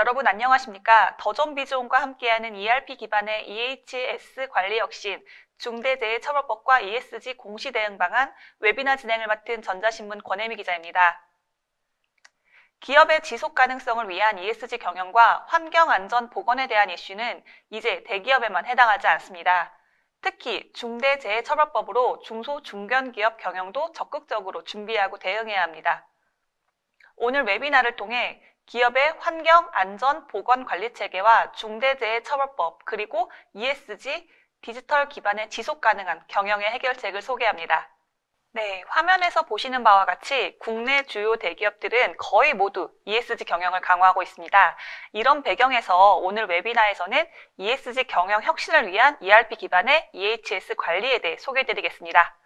여러분 안녕하십니까? 더존비즈온과 함께하는 ERP 기반의 EHS 관리 혁신, 중대재해처벌법과 ESG 공시 대응 방안 웨비나 진행을 맡은 전자신문 권혜미 기자입니다. 기업의 지속 가능성을 위한 ESG 경영과 환경 안전 보건에 대한 이슈는 이제 대기업에만 해당하지 않습니다. 특히 중대재해처벌법으로 중소 중견 기업 경영도 적극적으로 준비하고 대응해야 합니다. 오늘 웨비나를 통해 기업의 환경, 안전, 보건 관리 체계와 중대재해처벌법 그리고 ESG 디지털 기반의 지속 가능한 경영의 해결책을 소개합니다. 네, 화면에서 보시는 바와 같이 국내 주요 대기업들은 거의 모두 ESG 경영을 강화하고 있습니다. 이런 배경에서 오늘 웨비나에서는 ESG 경영 혁신을 위한 ERP 기반의 EHS 관리에 대해 소개해드리겠습니다.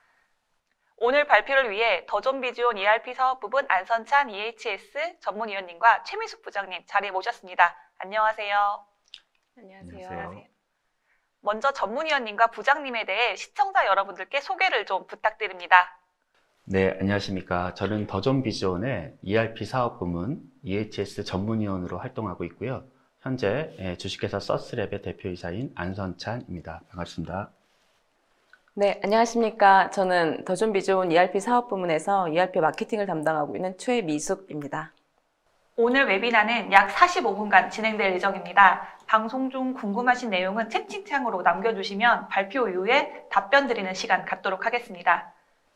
오늘 발표를 위해 더존비지온 ERP 사업부분 안선찬 EHS 전문위원님과 최민숙 부장님 자리에 모셨습니다. 안녕하세요. 안녕하세요. 안녕하세요. 먼저 전문위원님과 부장님에 대해 시청자 여러분들께 소개를 좀 부탁드립니다. 네, 안녕하십니까. 저는 더존비지온의 ERP 사업 부문 EHS 전문위원으로 활동하고 있고요. 현재 예, 주식회사 서스랩의 대표이사인 안선찬입니다. 반갑습니다. 네, 안녕하십니까. 저는 더좀 비존 ERP 사업 부문에서 ERP 마케팅을 담당하고 있는 최미숙입니다. 오늘 웨비나는 약 45분간 진행될 예정입니다. 방송 중 궁금하신 내용은 채팅창으로 남겨주시면 발표 이후에 답변 드리는 시간 갖도록 하겠습니다.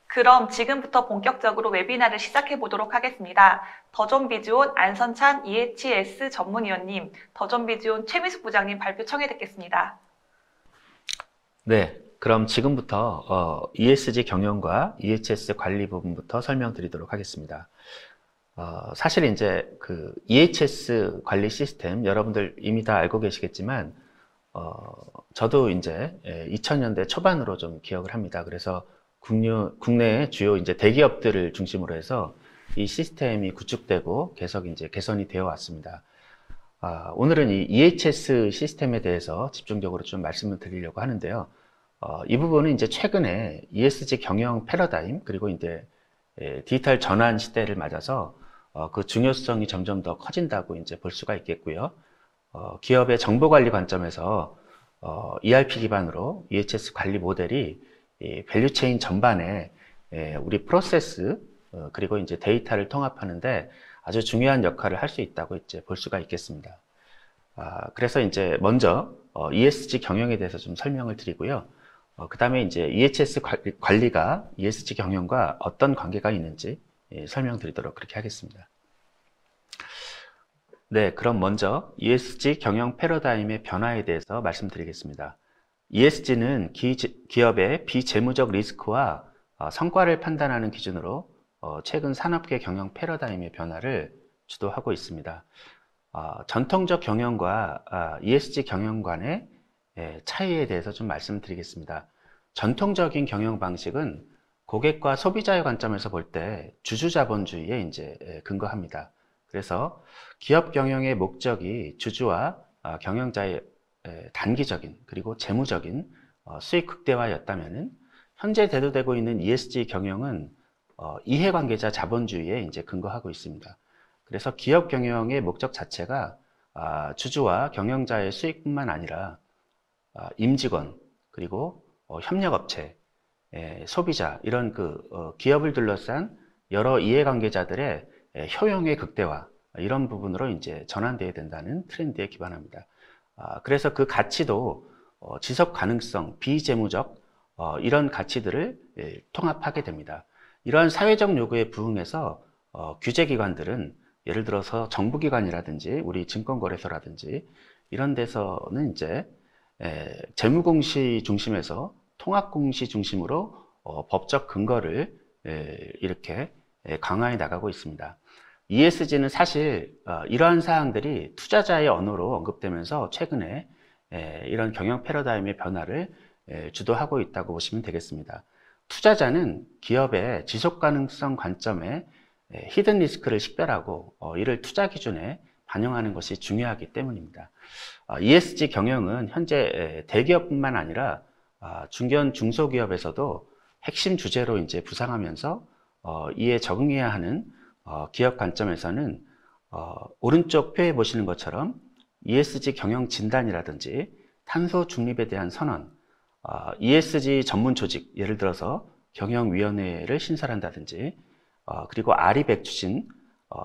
그럼 지금부터 본격적으로 웨비나를 시작해 보도록 하겠습니다. 더존비즈온 안선찬 EHS 전문위원님, 더존비즈온 최미숙 부장님 발표 청해 듣겠습니다. 네, 그럼 지금부터 어, ESG 경영과 EHS 관리 부분부터 설명드리도록 하겠습니다. 어, 사실 이제 그 EHS 관리 시스템 여러분들 이미 다 알고 계시겠지만 어, 저도 이제 2000년대 예, 초반으로 좀 기억을 합니다. 그래서 국유, 국내의 주요 이제 대기업들을 중심으로 해서 이 시스템이 구축되고 계속 이제 개선이 되어 왔습니다. 아, 오늘은 이 EHS 시스템에 대해서 집중적으로 좀 말씀을 드리려고 하는데요. 어, 이 부분은 이제 최근에 ESG 경영 패러다임 그리고 이제 예, 디지털 전환 시대를 맞아서 어, 그 중요성이 점점 더 커진다고 이제 볼 수가 있겠고요. 어, 기업의 정보 관리 관점에서 어, ERP 기반으로 EHS 관리 모델이 이 밸류체인 전반에 예, 우리 프로세스 어, 그리고 이제 데이터를 통합하는데 아주 중요한 역할을 할 수 있다고 이제 볼 수가 있겠습니다. 아, 그래서 이제 먼저 어, ESG 경영에 대해서 좀 설명을 드리고요. 어, 그 다음에 이제 EHS 관리가 ESG 경영과 어떤 관계가 있는지 예, 설명드리도록 그렇게 하겠습니다. 네, 그럼 먼저 ESG 경영 패러다임의 변화에 대해서 말씀드리겠습니다. ESG는 기, 기업의 비재무적 리스크와 어, 성과를 판단하는 기준으로 어, 최근 산업계 경영 패러다임의 변화를 주도하고 있습니다. 어, 전통적 경영과 아, ESG 경영 간의 예, 차이에 대해서 좀 말씀드리겠습니다. 전통적인 경영 방식은 고객과 소비자의 관점에서 볼 때 주주자본주의에 이제 예, 근거합니다. 그래서 기업 경영의 목적이 주주와 아, 경영자의 예, 단기적인 그리고 재무적인 어, 수익 극대화였다면 현재 대두되고 있는 ESG 경영은 어, 이해관계자 자본주의에 이제 근거하고 있습니다. 그래서 기업 경영의 목적 자체가 아, 주주와 경영자의 수익뿐만 아니라 아, 임직원 그리고 어, 협력업체, 예, 소비자 이런 그 어, 기업을 둘러싼 여러 이해관계자들의 예, 효용의 극대화 이런 부분으로 이제 전환되어야 된다는 트렌드에 기반합니다. 아, 그래서 그 가치도 어, 지속 가능성, 비재무적 이런 가치들을 예, 통합하게 됩니다. 이러한 사회적 요구에 부응해서 규제기관들은 예를 들어서 정부기관이라든지 우리 증권거래소라든지 이런 데서는 이제 재무공시 중심에서 통합공시 중심으로 어, 법적 근거를 이렇게 강화해 나가고 있습니다. ESG는 사실 어, 이러한 사항들이 투자자의 언어로 언급되면서 최근에 이런 경영 패러다임의 변화를 주도하고 있다고 보시면 되겠습니다. 투자자는 기업의 지속 가능성 관점에 히든 리스크를 식별하고 어, 이를 투자 기준에 반영하는 것이 중요하기 때문입니다. 아, ESG 경영은 현재 대기업뿐만 아니라 아, 중견 중소기업에서도 핵심 주제로 이제 부상하면서 어, 이에 적응해야 하는 어, 기업 관점에서는 어, 오른쪽 표에 보시는 것처럼 ESG 경영 진단이라든지 탄소 중립에 대한 선언, 아, ESG 전문 조직, 예를 들어서 경영위원회를 신설한다든지 그리고 아리백 추진,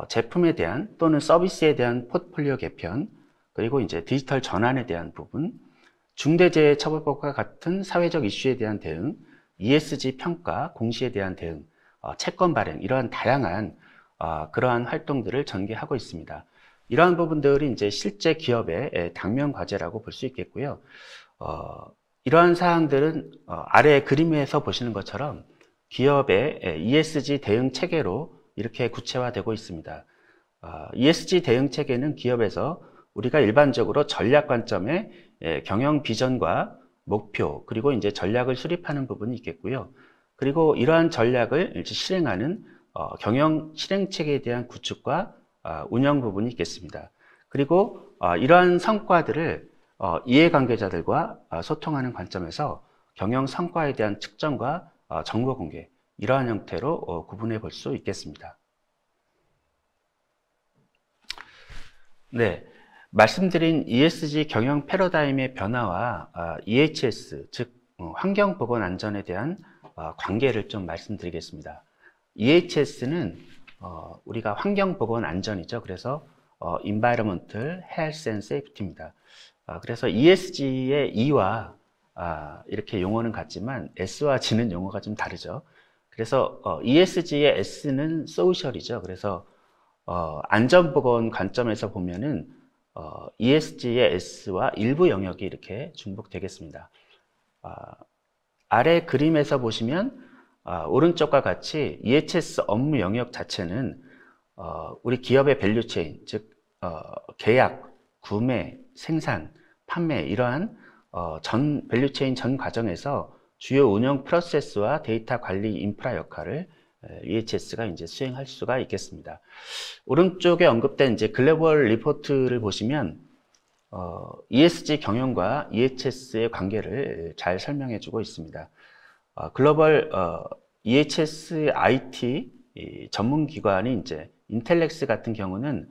제품에 대한 또는 서비스에 대한 포트폴리오 개편, 그리고 이제 디지털 전환에 대한 부분, 중대재해처벌법과 같은 사회적 이슈에 대한 대응, ESG 평가, 공시에 대한 대응, 어, 채권 발행 이러한 다양한 어, 그러한 활동들을 전개하고 있습니다. 이러한 부분들이 이제 실제 기업의 당면 과제라고 볼 수 있겠고요. 어, 이러한 사항들은 어, 아래 그림에서 보시는 것처럼 기업의 ESG 대응 체계로 이렇게 구체화되고 있습니다. ESG 대응 체계는 기업에서 우리가 일반적으로 전략 관점의 예, 경영 비전과 목표 그리고 이제 전략을 수립하는 부분이 있겠고요. 그리고 이러한 전략을 실행하는 어, 경영 실행 체계에 대한 구축과 아, 운영 부분이 있겠습니다. 그리고 아, 이러한 성과들을 어, 이해관계자들과 아, 소통하는 관점에서 경영 성과에 대한 측정과 어, 정보 공개 이러한 형태로 구분해 볼 수 있겠습니다. 네. 말씀드린 ESG 경영 패러다임의 변화와 아, EHS, 즉 어, 환경 보건 안전에 대한 어, 관계를 좀 말씀드리겠습니다. EHS는 어, 우리가 환경 보건 안전이죠. 그래서 Environmental, Health and Safety입니다. 아, 그래서 ESG의 E와 아, 이렇게 용어는 같지만 S와 G는 용어가 좀 다르죠. 그래서 ESG의 S는 소셜이죠. 그래서 안전보건 관점에서 보면은 어, ESG의 S와 일부 영역이 이렇게 중복되겠습니다. 아, 아래 그림에서 보시면 아, 오른쪽과 같이 EHS 업무 영역 자체는 어, 우리 기업의 밸류체인, 즉 어, 계약, 구매, 생산, 판매 이러한 어, 전 밸류체인 전 과정에서 주요 운영 프로세스와 데이터 관리 인프라 역할을 EHS가 이제 수행할 수가 있겠습니다. 오른쪽에 언급된 이제 글로벌 리포트를 보시면 어, ESG 경영과 EHS의 관계를 잘 설명해주고 있습니다. 어, 글로벌 어, EHS IT 전문 기관이 이제 인텔렉스 같은 경우는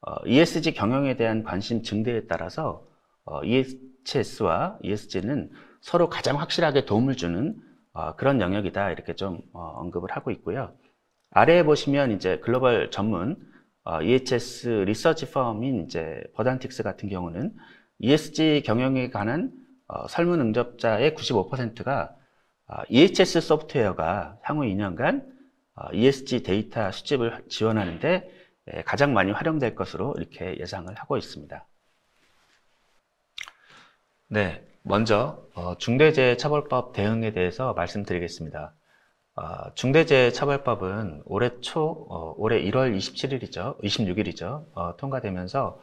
어, ESG 경영에 대한 관심 증대에 따라서 어, EHS와 ESG는 서로 가장 확실하게 도움을 주는 어, 그런 영역이다 이렇게 좀 어, 언급을 하고 있고요. 아래에 보시면 이제 글로벌 전문 어, EHS 리서치 펌인 이제 버단틱스 같은 경우는 ESG 경영에 관한 어, 설문 응접자의 95%가 어, EHS 소프트웨어가 향후 2년간 어, ESG 데이터 수집을 지원하는데 에, 예, 가장 많이 활용될 것으로 이렇게 예상을 하고 있습니다. 네, 먼저 어, 중대재해처벌법 대응에 대해서 말씀드리겠습니다. 어, 중대재해처벌법은 올해 초, 어, 올해 1월 27일이죠, 26일이죠, 통과되면서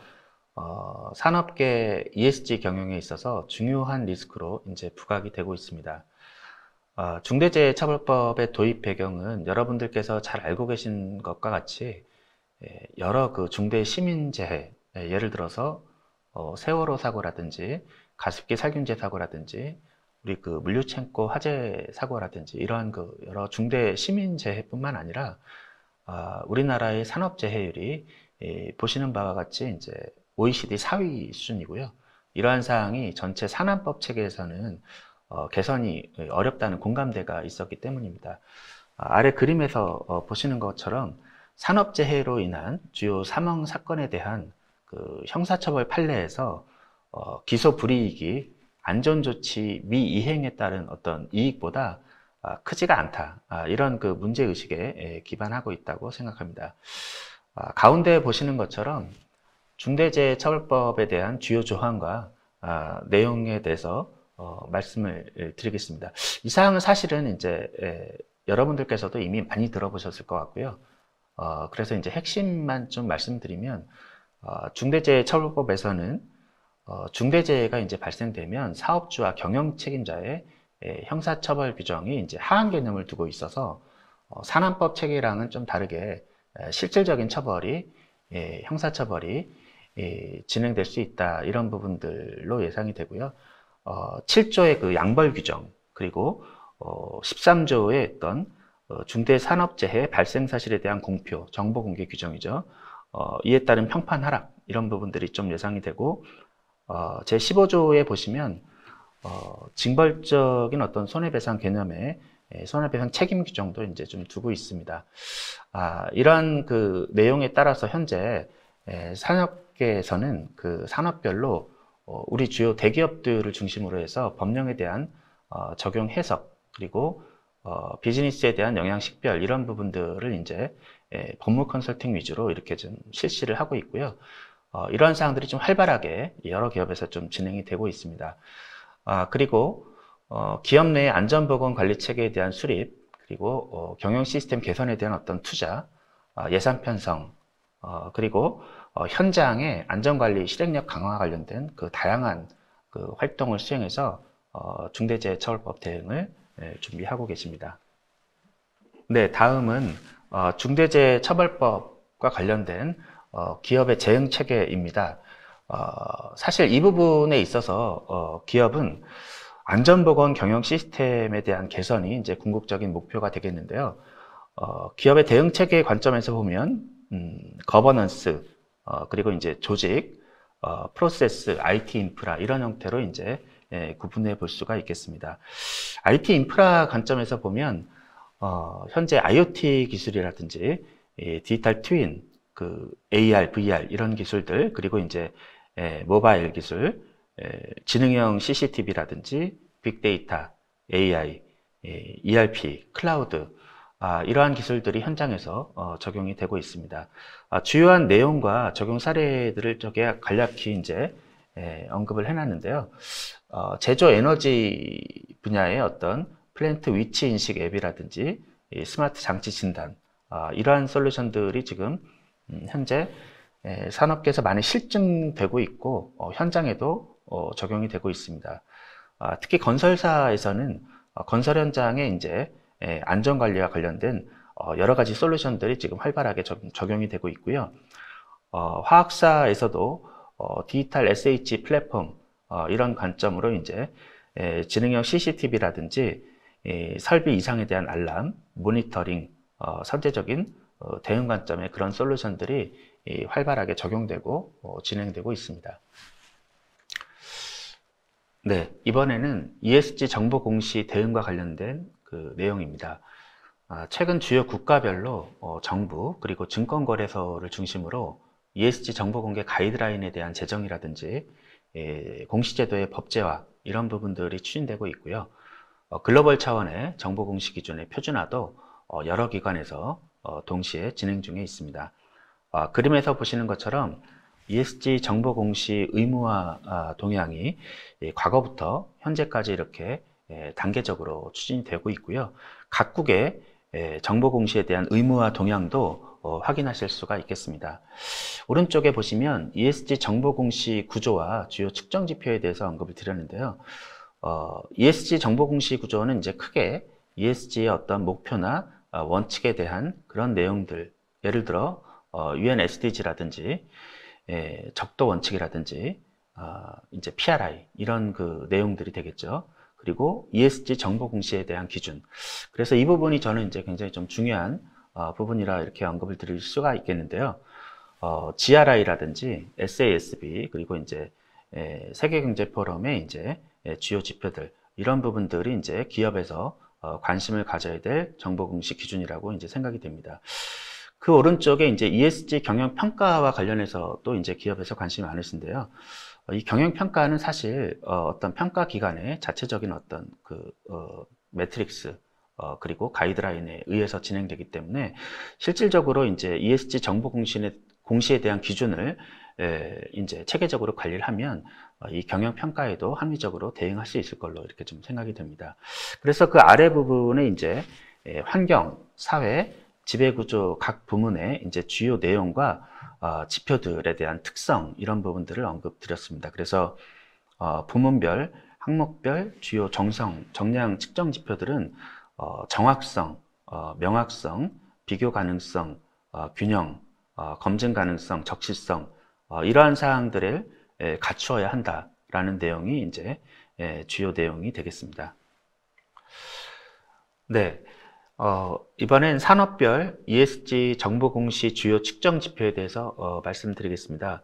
산업계 ESG 경영에 있어서 중요한 리스크로 이제 부각이 되고 있습니다. 중대재해처벌법의 도입 배경은 여러분들께서 잘 알고 계신 것과 같이 예, 여러 그 중대 시민재해, 예, 예를 들어서 세월호 사고라든지 가습기 살균제 사고라든지 우리 그 물류창고 화재 사고라든지 이러한 그 여러 중대 시민 재해뿐만 아니라 아, 우리나라의 산업 재해율이 예, 보시는 바와 같이 이제 OECD 4위 수준이고요. 이러한 사항이 전체 산안법 체계에서는 어, 개선이 어렵다는 공감대가 있었기 때문입니다. 아, 아래 그림에서 어, 보시는 것처럼 산업재해로 인한 주요 사망 사건에 대한 그 형사처벌 판례에서 어, 기소 불이익이 안전조치 미이행에 따른 어떤 이익보다 어, 크지가 않다. 아, 이런 그 문제의식에 예, 기반하고 있다고 생각합니다. 아, 가운데 보시는 것처럼 중대재해처벌법에 대한 주요 조항과 아, 내용에 대해서 어, 말씀을 예, 드리겠습니다. 이 사항은 사실은 이제 에, 예, 여러분들께서도 이미 많이 들어보셨을 것 같고요. 어, 그래서 이제 핵심만 좀 말씀드리면 어, 중대재해처벌법에서는 어, 중대재해가 이제 발생되면 사업주와 경영 책임자의 예, 형사처벌 규정이 이제 하한 개념을 두고 있어서 산안법 어, 체계랑은 좀 다르게 실질적인 처벌이 예, 형사처벌이 예, 진행될 수 있다 이런 부분들로 예상이 되고요. 7조의 어, 그 양벌 규정 그리고 13조의 어떤 중대산업재해 발생 사실에 대한 공표 정보 공개 규정이죠. 이에 따른 평판 하락 이런 부분들이 좀 예상이 되고 어, 제 15조에 보시면 어, 징벌적인 어떤 손해배상 개념에 예, 손해배상 책임 규정도 이제 좀 두고 있습니다. 아, 이러한 그 내용에 따라서 현재 에, 예, 산업계에서는 그 산업별로 어, 우리 주요 대기업들을 중심으로 해서 법령에 대한 어, 적용 해석 그리고 어, 비즈니스에 대한 영향식별 이런 부분들을 이제 에, 예, 법무 컨설팅 위주로 이렇게 좀 실시를 하고 있고요. 어, 이런 사항들이 좀 활발하게 여러 기업에서 좀 진행이 되고 있습니다. 아, 그리고 어, 기업 내 안전보건 관리 체계에 대한 수립, 그리고 어, 경영 시스템 개선에 대한 어떤 투자, 어, 예산 편성, 어, 그리고 어, 현장의 안전관리 실행력 강화 관련된 그 다양한 그 활동을 수행해서 어, 중대재해처벌법 대응을 예, 준비하고 계십니다. 네, 다음은 어, 중대재해처벌법과 관련된 어, 기업의 재응 체계입니다. 어, 사실 이 부분에 있어서 어, 기업은 안전보건 경영 시스템에 대한 개선이 이제 궁극적인 목표가 되겠는데요. 기업의 대응 체계 관점에서 보면 음, 거버넌스 그리고 이제 조직, 프로세스, IT 인프라 이런 형태로 이제 예, 구분해 볼 수가 있겠습니다. IT 인프라 관점에서 보면 어, 현재 IoT 기술이라든지 디지털 트윈 그 AR, VR 이런 기술들 그리고 이제 예, 모바일 기술, 예, 지능형 CCTV라든지 빅데이터, AI, 예, ERP, 클라우드 아, 이러한 기술들이 현장에서 어, 적용이 되고 있습니다. 아, 주요한 내용과 적용 사례들을 저게 간략히 이제 언급을 해놨는데요. 어, 제조 에너지 분야의 어떤 플랜트 위치 인식 앱이라든지 스마트 장치 진단 아, 이러한 솔루션들이 지금 음, 현재 예, 산업계에서 많이 실증되고 있고 어, 현장에도 어, 적용이 되고 있습니다. 아, 특히 건설사에서는 어, 건설 현장에 이제 예, 안전관리와 관련된 여러 가지 솔루션들이 지금 활발하게 적용이 되고 있고요. 화학사에서도 디지털 SH 플랫폼 이런 관점으로 이제 예, 지능형 CCTV라든지 설비 이상에 대한 알람, 모니터링, 선제적인 어, 대응 관점의 그런 솔루션들이 활발하게 적용되고 어, 진행되고 있습니다. 네, 이번에는 ESG 정보 공시 대응과 관련된 그 내용입니다. 아, 최근 주요 국가별로 어, 정부 그리고 증권거래소를 중심으로 ESG 정보 공개 가이드라인에 대한 제정이라든지 예, 공시제도의 법제화 이런 부분들이 추진되고 있고요. 글로벌 차원의 정보 공시 기준의 표준화도 여러 기관에서 어, 동시에 진행 중에 있습니다. 어, 그림에서 보시는 것처럼 ESG 정보 공시 의무화 아, 동향이 과거부터 현재까지 이렇게 예, 단계적으로 추진이 되고 있고요. 각국의 예, 정보 공시에 대한 의무화 동향도 어, 확인하실 수가 있겠습니다. 오른쪽에 보시면 ESG 정보 공시 구조와 주요 측정 지표에 대해서 언급을 드렸는데요. ESG 정보 공시 구조는 이제 크게 ESG의 어떤 목표나 어, 원칙에 대한 그런 내용들 예를 들어 UN 어, SDG라든지 예, 적도 원칙이라든지 어, 이제 PRI 이런 그 내용들이 되겠죠. 그리고 ESG 정보 공시에 대한 기준. 그래서 이 부분이 저는 이제 굉장히 좀 중요한 부분이라 이렇게 언급을 드릴 수가 있겠는데요. GRI라든지 SASB 그리고 이제 예, 세계경제포럼의 이제 예, 주요 지표들 이런 부분들이 이제 기업에서 어, 관심을 가져야 될 정보 공식 기준이라고 이제 생각이 됩니다. 그 오른쪽에 이제 ESG 경영 평가와 관련해서 또 이제 기업에서 관심이 많으신데요. 어, 이 경영 평가는 사실 어, 어떤 평가 기관의 자체적인 어떤 그 어, 매트릭스 어, 그리고 가이드라인에 의해서 진행되기 때문에 실질적으로 이제 ESG 정보 공신의 공시에 대한 기준을 에, 이제 체계적으로 관리를 하면 어, 이 경영 평가에도 합리적으로 대응할 수 있을 걸로 이렇게 좀 생각이 됩니다. 그래서 그 아래 부분에 이제 예, 환경, 사회, 지배구조 각 부문의 이제 주요 내용과 어, 지표들에 대한 특성 이런 부분들을 언급드렸습니다. 그래서 어, 부문별, 항목별, 주요 정성, 정량 측정 지표들은 어, 정확성, 어, 명확성, 비교 가능성, 어, 균형, 검증 가능성, 적실성 이러한 사항들을 갖추어야 한다라는 내용이 이제 주요 내용이 되겠습니다. 네. 어, 이번엔 산업별 ESG 정보 공시 주요 측정 지표에 대해서 어, 말씀드리겠습니다.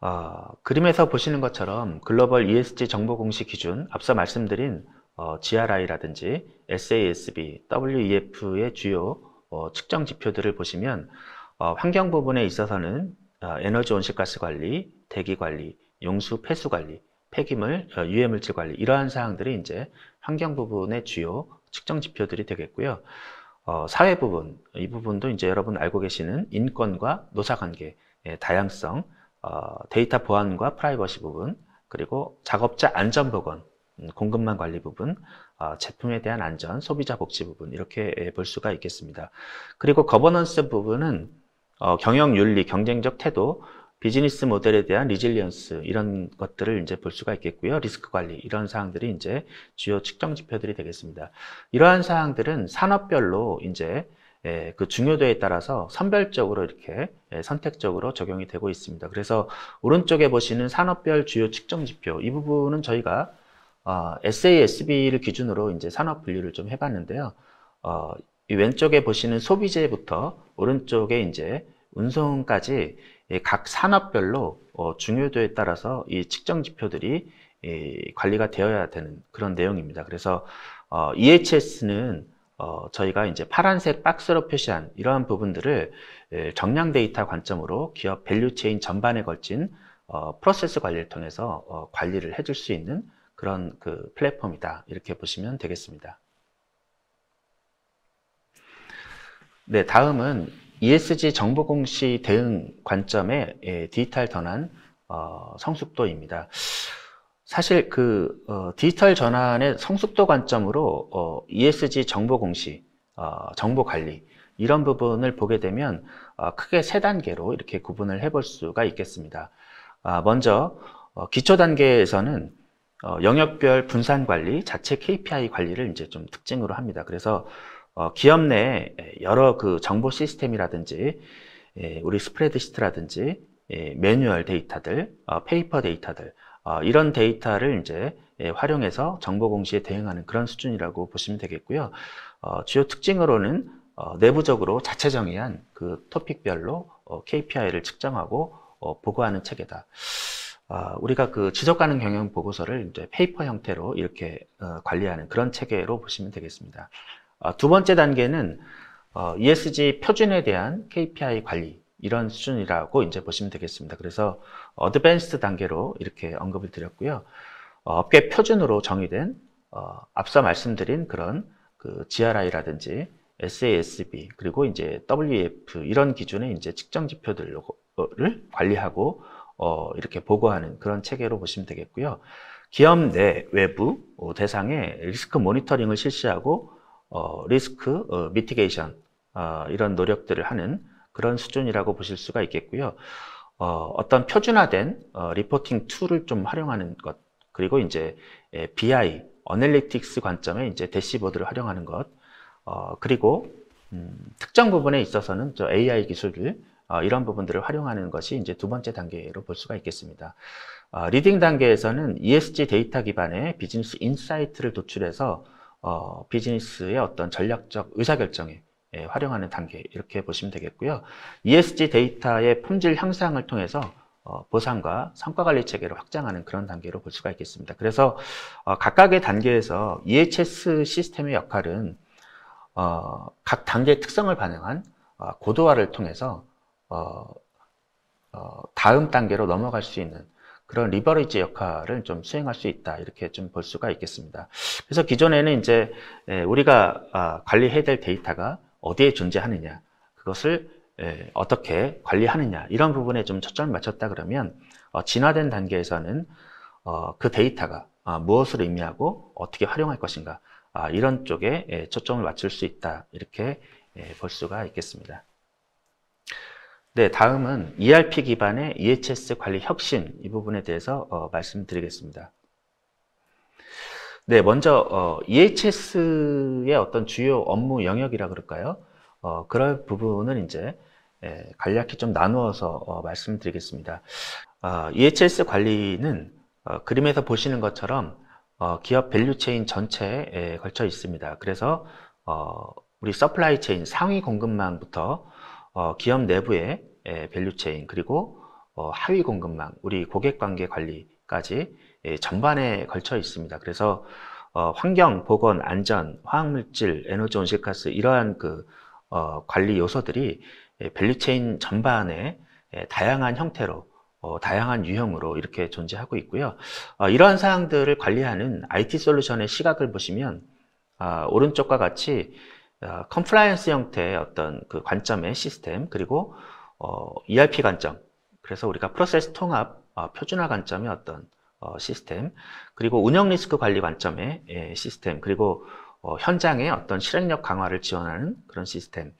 어, 그림에서 보시는 것처럼 글로벌 ESG 정보 공시 기준 앞서 말씀드린 어, GRI라든지 SASB, WEF의 주요 어, 측정 지표들을 보시면 어, 환경 부분에 있어서는 어, 에너지 온실가스 관리, 대기 관리, 용수 폐수 관리, 폐기물, 어, 유해물질 관리 이러한 사항들이 이제 환경 부분의 주요 측정 지표들이 되겠고요. 어, 사회 부분, 이 부분도 이제 여러분 알고 계시는 인권과 노사관계, 예, 다양성, 어, 데이터 보안과 프라이버시 부분, 그리고 작업자 안전보건, 음, 공급망 관리 부분, 어, 제품에 대한 안전, 소비자 복지 부분 이렇게 예, 볼 수가 있겠습니다. 그리고 거버넌스 부분은 어, 경영윤리, 경쟁적 태도, 비즈니스 모델에 대한 리질리언스 이런 것들을 이제 볼 수가 있겠고요. 리스크 관리 이런 사항들이 이제 주요 측정 지표들이 되겠습니다. 이러한 사항들은 산업별로 이제 예, 그 중요도에 따라서 선별적으로 이렇게 예, 선택적으로 적용이 되고 있습니다. 그래서 오른쪽에 보시는 산업별 주요 측정 지표 이 부분은 저희가 어, SASB를 기준으로 이제 산업 분류를 좀 해봤는데요. 어, 왼쪽에 보시는 소비재부터 오른쪽에 이제 운송까지 각 산업별로 어, 중요도에 따라서 이 측정 지표들이 관리가 되어야 되는 그런 내용입니다. 그래서 어, EHS는 어, 저희가 이제 파란색 박스로 표시한 이러한 부분들을 예, 정량 데이터 관점으로 기업 밸류 체인 전반에 걸친 프로세스 관리를 통해서 관리를 해줄 수 있는 그런 그 플랫폼이다 이렇게 보시면 되겠습니다. 네, 다음은 ESG 정보 공시 대응 관점의 예, 디지털 전환 어, 성숙도입니다. 사실 그 어, 디지털 전환의 성숙도 관점으로 어, ESG 정보 공시, 어, 정보 관리 이런 부분을 보게 되면 어, 크게 세 단계로 이렇게 구분을 해 볼 수가 있겠습니다. 아, 먼저 어, 기초 단계에서는 어, 영역별 분산 관리, 자체 KPI 관리를 이제 좀 특징으로 합니다. 그래서 어, 기업 내 여러 그 정보 시스템이라든지 예, 우리 스프레드시트라든지 예, 매뉴얼 데이터들, 어, 페이퍼 데이터들 어, 이런 데이터를 이제 예, 활용해서 정보 공시에 대응하는 그런 수준이라고 보시면 되겠고요. 주요 특징으로는 내부적으로 자체 정의한 그 토픽별로 KPI를 측정하고 보고하는 체계다. 우리가 그 지적 가능 경영 보고서를 이제 페이퍼 형태로 이렇게 관리하는 그런 체계로 보시면 되겠습니다. 어, 두 번째 단계는 어, ESG 표준에 대한 KPI 관리 이런 수준이라고 이제 보시면 되겠습니다. 그래서 어드밴스트 단계로 이렇게 언급을 드렸고요. 어, 업계 표준으로 정의된 앞서 말씀드린 그런 그 GRI라든지 SASB 그리고 이제 WEF 이런 기준의 이제 측정 지표들을 관리하고 어, 이렇게 보고하는 그런 체계로 보시면 되겠고요. 기업 내 외부 대상의 리스크 모니터링을 실시하고 어, 리스크 어, 미티게이션 어, 이런 노력들을 하는 그런 수준이라고 보실 수가 있겠고요. 어, 떤 표준화된 어, 리포팅 툴을 좀 활용하는 것 그리고 이제 예, BI 어널리틱스 관점의 이제 대시보드를 활용하는 것 어, 그리고 음, 특정 부분에 있어서는 저 AI 기술을 어, 이런 부분들을 활용하는 것이 이제 두 번째 단계로 볼 수가 있겠습니다. 어, 리딩 단계에서는 ESG 데이터 기반의 비즈니스 인사이트를 도출해서 어, 비즈니스의 어떤 전략적 의사결정에 예, 활용하는 단계 이렇게 보시면 되겠고요. ESG 데이터의 품질 향상을 통해서 어, 보상과 성과관리 체계를 확장하는 그런 단계로 볼 수가 있겠습니다. 그래서 어, 각각의 단계에서 EHS 시스템의 역할은 어, 각 단계의 특성을 반영한 고도화를 통해서 다음 단계로 넘어갈 수 있는 그런 리버리지 역할을 좀 수행할 수 있다 이렇게 좀 볼 수가 있겠습니다. 그래서 기존에는 이제 예, 우리가 아, 관리해야 될 데이터가 어디에 존재하느냐 그것을 예, 어떻게 관리하느냐 이런 부분에 좀 초점을 맞췄다 그러면 어, 진화된 단계에서는 어, 그 데이터가 아, 무엇을 의미하고 어떻게 활용할 것인가 아, 이런 쪽에 예, 초점을 맞출 수 있다 이렇게 볼 수가 있겠습니다. 네, 다음은 ERP 기반의 EHS 관리 혁신 이 부분에 대해서 어, 말씀드리겠습니다. 네, 먼저 어, EHS의 어떤 주요 업무 영역이라 그럴까요? 어, 그럴 부분은 이제 예, 간략히 좀 나누어서 어, 말씀드리겠습니다. 어, 아, EHS 관리는 어, 그림에서 보시는 것처럼 어, 기업 밸류체인 전체에 예, 걸쳐 있습니다. 그래서 어, 우리 서플라이 체인 상위 공급망부터 어, 기업 내부의 예, 밸류체인 그리고 어, 하위 공급망, 우리 고객관계 관리까지 예, 전반에 걸쳐 있습니다. 그래서 어, 환경, 보건, 안전, 화학물질, 에너지 온실가스 이러한 그 어, 관리 요소들이 예, 밸류체인 전반에 예, 다양한 형태로 어, 다양한 유형으로 이렇게 존재하고 있고요. 어, 이러한 사항들을 관리하는 IT 솔루션의 시각을 보시면 아, 오른쪽과 같이 컴플라이언스 어, 형태의 어떤 그 관점의 시스템 그리고 어, ERP 관점 그래서 우리가 프로세스 통합 어, 표준화 관점의 어떤 어, 시스템 그리고 운영 리스크 관리 관점의 예, 시스템 그리고 어, 현장의 어떤 실행력 강화를 지원하는 그런 시스템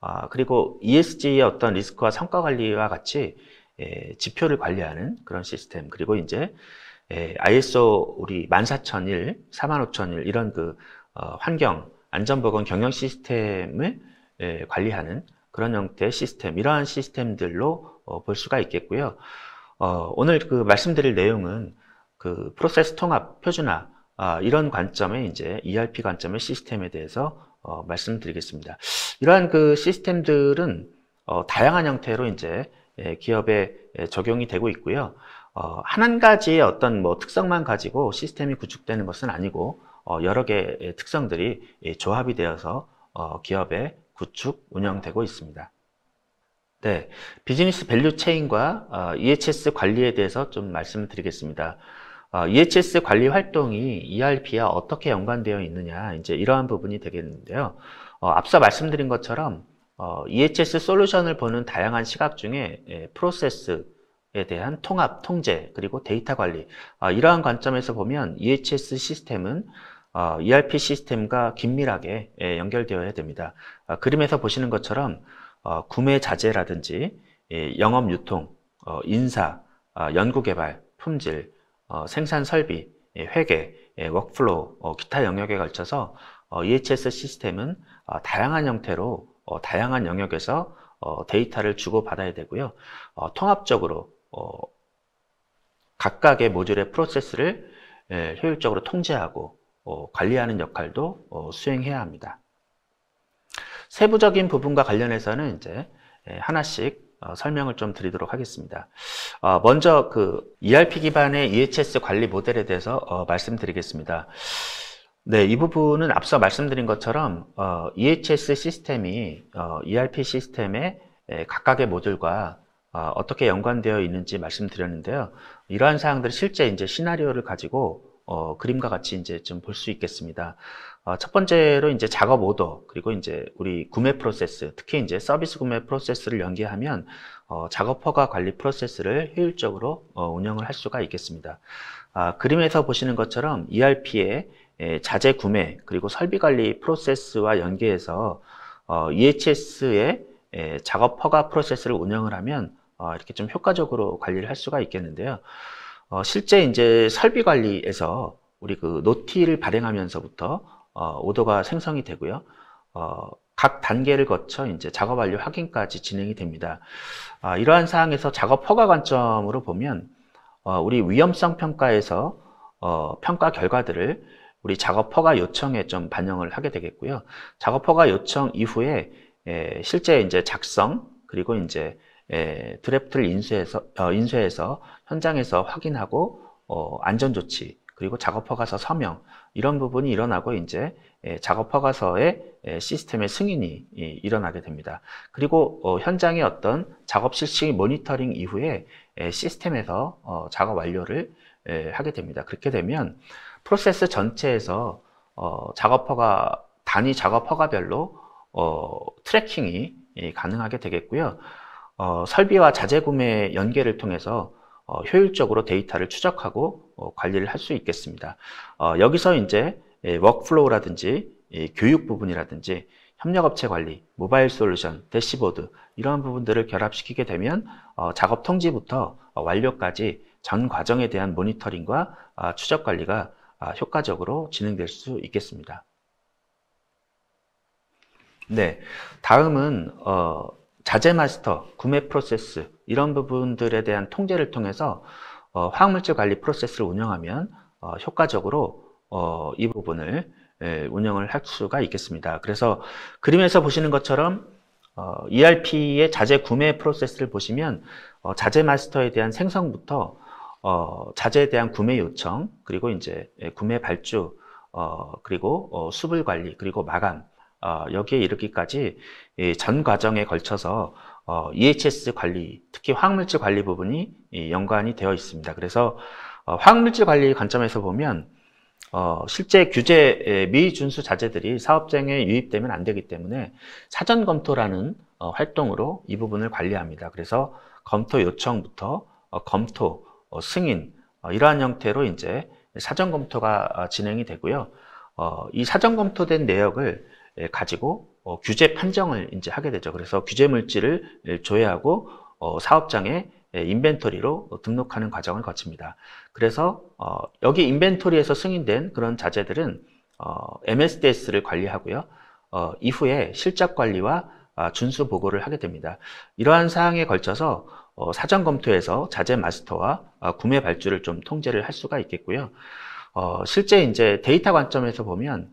아, 그리고 ESG의 어떤 리스크와 성과 관리와 같이 예, 지표를 관리하는 그런 시스템 그리고 이제 예, ISO 우리 14001, 45001 이런 그 환경 안전보건 경영 시스템을 예, 관리하는 그런 형태의 시스템, 이러한 시스템들로 어, 볼 수가 있겠고요. 어, 오늘 그 말씀드릴 내용은 그 프로세스 통합, 표준화, 아, 이런 관점의 이제 ERP 관점의 시스템에 대해서 어, 말씀드리겠습니다. 이러한 그 시스템들은 다양한 형태로 이제 예, 기업에 예, 적용이 되고 있고요. 한 가지의 어떤 뭐 특성만 가지고 시스템이 구축되는 것은 아니고 어, 여러 개의 특성들이 예, 조합이 되어서 어, 기업의 구축, 운영되고 있습니다. 네, 비즈니스 밸류 체인과 어, EHS 관리에 대해서 좀 말씀드리겠습니다. 을 EHS 관리 활동이 ERP와 어떻게 연관되어 있느냐, 이제 이러한 부분이 되겠는데요. 앞서 말씀드린 것처럼 EHS 솔루션을 보는 다양한 시각 중에 예, 프로세스, 에 대한 통합, 통제, 그리고 데이터 관리 이러한 관점에서 보면 EHS 시스템은 어, ERP 시스템과 긴밀하게 예, 연결되어야 됩니다. 어, 그림에서 보시는 것처럼 어, 구매 자재라든지 예, 영업 유통, 인사, 연구개발, 품질, 생산 설비, 예, 회계, 워크플로우, 기타 영역에 걸쳐서 EHS 시스템은 다양한 형태로 다양한 영역에서 데이터를 주고받아야 되고요. 통합적으로 각각의 모듈의 프로세스를 효율적으로 통제하고 어, 관리하는 역할도 어, 수행해야 합니다. 세부적인 부분과 관련해서는 이제 예, 하나씩 어, 설명을 좀 드리도록 하겠습니다. 먼저 그 ERP 기반의 EHS 관리 모델에 대해서 말씀드리겠습니다. 네, 이 부분은 앞서 말씀드린 것처럼 EHS 시스템이 ERP 시스템의 예, 각각의 모듈과 어떻게 연관되어 있는지 말씀드렸는데요. 이러한 사항들을 실제 이제 시나리오를 가지고 어, 그림과 같이 이제 좀 볼 수 있겠습니다. 어, 첫 번째로 이제 작업 오더 그리고 이제 우리 구매 프로세스 특히 이제 서비스 구매 프로세스를 연계하면 어, 작업 허가 관리 프로세스를 효율적으로 어, 운영을 할 수가 있겠습니다. 아, 그림에서 보시는 것처럼 ERP의 예, 자재 구매 그리고 설비 관리 프로세스와 연계해서 어, EHS의 예, 작업 허가 프로세스를 운영을 하면 어, 이렇게 좀 효과적으로 관리를 할 수가 있겠는데요. 어, 실제 이제 설비 관리에서 우리 그 노티를 발행하면서부터 어, 오더가 생성이 되고요. 어, 각 단계를 거쳐 이제 작업 완료 확인까지 진행이 됩니다. 아, 이러한 사항에서 작업 허가 관점으로 보면 어, 우리 위험성 평가에서 어, 평가 결과들을 우리 작업 허가 요청에 좀 반영을 하게 되겠고요. 작업 허가 요청 이후에 예, 실제 이제 작성 그리고 이제 예, 드래프트를 인쇄해서, 어, 인쇄해서 현장에서 확인하고 어, 안전조치 그리고 작업허가서 서명 이런 부분이 일어나고 이제 예, 작업허가서의 예, 시스템의 승인이 예, 일어나게 됩니다. 그리고 어, 현장의 어떤 작업 실시 모니터링 이후에 시스템에서 어, 작업 완료를 하게 됩니다. 그렇게 되면 프로세스 전체에서 어, 작업허가 단위 작업허가별로 트래킹이 가능하게 되겠고요. 어, 설비와 자재 구매 연계를 통해서 어, 효율적으로 데이터를 추적하고 어, 관리를 할 수 있겠습니다. 어, 여기서 이제 예, 워크플로우라든지 예, 교육 부분이라든지 협력업체 관리, 모바일 솔루션, 대시보드 이러한 부분들을 결합시키게 되면 어, 작업 통지부터 어, 완료까지 전 과정에 대한 모니터링과 아, 추적 관리가 아, 효과적으로 진행될 수 있겠습니다. 네, 다음은 어, 자재 마스터, 구매 프로세스 이런 부분들에 대한 통제를 통해서 어, 화학물질 관리 프로세스를 운영하면 어, 효과적으로 어, 이 부분을 예, 운영을 할 수가 있겠습니다. 그래서 그림에서 보시는 것처럼 어, ERP의 자재 구매 프로세스를 보시면 어, 자재 마스터에 대한 생성부터 어, 자재에 대한 구매 요청 그리고 이제 예, 구매 발주 어, 그리고 어, 수불 관리 그리고 마감 어, 여기에 이르기까지 전 과정에 걸쳐서 어, EHS 관리, 특히 화학물질 관리 부분이 연관이 되어 있습니다. 그래서 어, 화학물질 관리 관점에서 보면 어, 실제 규제 미준수 자재들이 사업장에 유입되면 안 되기 때문에 사전 검토라는 어, 활동으로 이 부분을 관리합니다. 그래서 검토 요청부터 어, 검토, 어, 승인 어, 이러한 형태로 이제 사전 검토가 어, 진행이 되고요. 어, 이 사전 검토된 내역을 예, 가지고 어, 규제 판정을 이제 하게 되죠. 그래서 규제 물질을 예, 조회하고 어, 사업장에 예, 인벤토리로 어, 등록하는 과정을 거칩니다. 그래서 어, 여기 인벤토리에서 승인된 그런 자재들은 어, MSDS를 관리하고요. 어, 이후에 실적 관리와 아, 준수 보고를 하게 됩니다. 이러한 사항에 걸쳐서 어, 사전 검토에서 자재 마스터와 아, 구매 발주를 좀 통제를 할 수가 있겠고요. 어, 실제 이제 데이터 관점에서 보면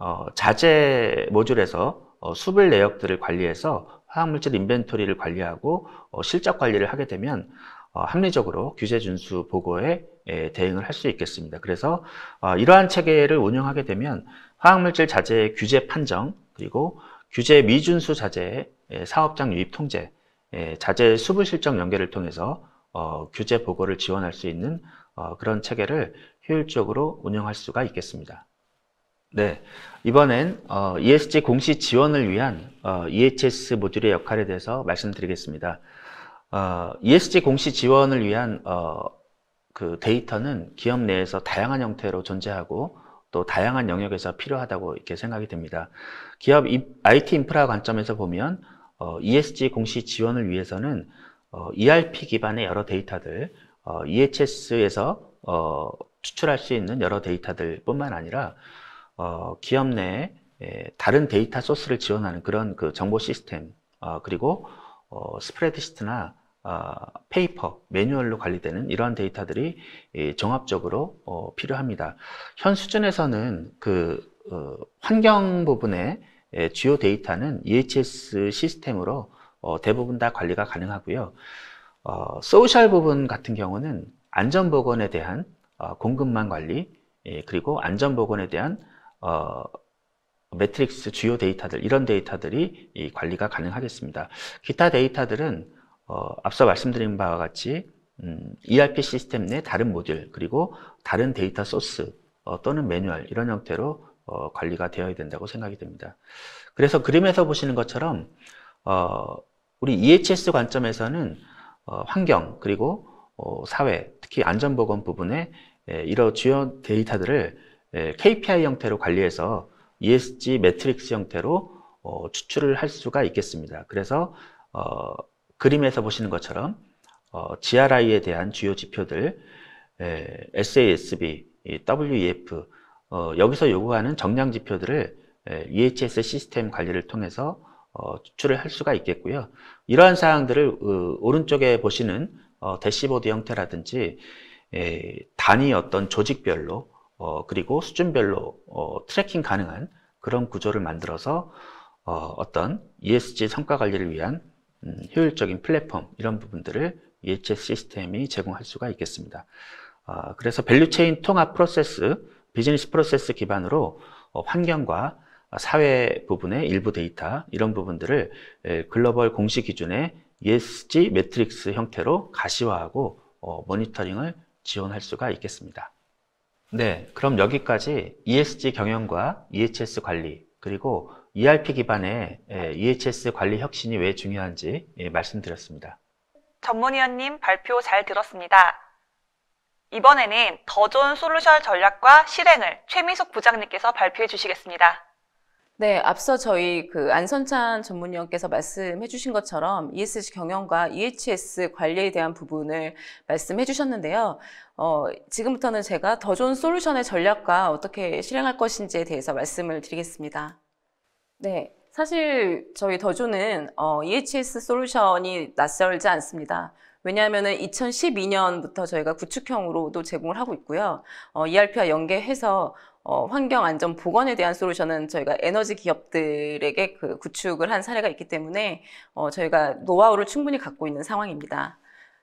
어, 자재 모듈에서 어, 수불 내역들을 관리해서 화학물질 인벤토리를 관리하고 어, 실적 관리를 하게 되면 어, 합리적으로 규제 준수 보고에 예, 대응을 할 수 있겠습니다. 그래서 어, 이러한 체계를 운영하게 되면 화학물질 자재 규제 판정 그리고 규제 미준수 자재 예, 사업장 유입 통제, 예, 자재 수불 실적 연계를 통해서 어, 규제 보고를 지원할 수 있는 어, 그런 체계를 효율적으로 운영할 수가 있겠습니다. 네. 이번엔 어, ESG 공시 지원을 위한 어, EHS 모듈의 역할에 대해서 말씀드리겠습니다. 어, ESG 공시 지원을 위한 그 데이터는 기업 내에서 다양한 형태로 존재하고 또 다양한 영역에서 필요하다고 이렇게 생각이 됩니다. 기업 IT 인프라 관점에서 보면 ESG 공시 지원을 위해서는 ERP 기반의 여러 데이터들, EHS에서 추출할 수 있는 여러 데이터들 뿐만 아니라 어, 기업 내 예, 다른 데이터 소스를 지원하는 그런 그 정보 시스템 어, 그리고 어, 스프레드시트나 어, 페이퍼, 매뉴얼로 관리되는 이러한 데이터들이 예, 종합적으로 어, 필요합니다. 현 수준에서는 그 어, 환경 부분의 예, 주요 데이터는 EHS 시스템으로 어, 대부분 다 관리가 가능하고요. 어, 소셜 부분 같은 경우는 안전보건에 대한 어, 공급망 관리, 예, 그리고 안전보건에 대한 어, 매트릭스 주요 데이터들 이런 데이터들이 관리가 가능하겠습니다. 기타 데이터들은 어, 앞서 말씀드린 바와 같이 음, ERP 시스템 내 다른 모듈 그리고 다른 데이터 소스 어, 또는 매뉴얼 이런 형태로 어, 관리가 되어야 된다고 생각이 됩니다. 그래서 그림에서 보시는 것처럼 어, 우리 EHS 관점에서는 어, 환경 그리고 어, 사회 특히 안전보건 부분에 예, 이런 주요 데이터들을 예, KPI 형태로 관리해서 ESG 매트릭스 형태로 어, 추출을 할 수가 있겠습니다. 그래서 어, 그림에서 보시는 것처럼 어, GRI에 대한 주요 지표들 에, 예, SASB, WEF 어, 여기서 요구하는 정량 지표들을 에, 예, EHS 시스템 관리를 통해서 어, 추출을 할 수가 있겠고요. 이러한 사항들을 어, 오른쪽에 보시는 어, 대시보드 형태라든지 에, 단위 어떤 조직별로 어, 그리고 수준별로 어, 트래킹 가능한 그런 구조를 만들어서 어, 어떤 ESG 성과 관리를 위한 음, 효율적인 플랫폼 이런 부분들을 EHS 시스템이 제공할 수가 있겠습니다. 어, 그래서 밸류체인 통합 프로세스, 비즈니스 프로세스 기반으로 어, 환경과 사회 부분의 일부 데이터 이런 부분들을 글로벌 공시 기준의 ESG 매트릭스 형태로 가시화하고 어, 모니터링을 지원할 수가 있겠습니다. 네, 그럼 여기까지 ESG 경영과 EHS 관리 그리고 ERP 기반의 예, EHS 관리 혁신이 왜 중요한지 예, 말씀드렸습니다. 전문위원님 발표 잘 들었습니다. 이번에는 더 좋은 솔루션 전략과 실행을 최미숙 부장님께서 발표해 주시겠습니다. 네, 앞서 저희 그 안선찬 전문위원께서 말씀해 주신 것처럼 ESG 경영과 EHS 관리에 대한 부분을 말씀해 주셨는데요. 어, 지금부터는 제가 더 좋은 솔루션의 전략과 어떻게 실행할 것인지에 대해서 말씀을 드리겠습니다. 네, 사실 저희 더조는 어, EHS 솔루션이 낯설지 않습니다. 왜냐하면 2012년부터 저희가 구축형으로도 제공을 하고 있고요. 어, ERP와 연계해서 어, 환경 안전 보건에 대한 솔루션은 저희가 에너지 기업들에게 그 구축을 한 사례가 있기 때문에 어, 저희가 노하우를 충분히 갖고 있는 상황입니다.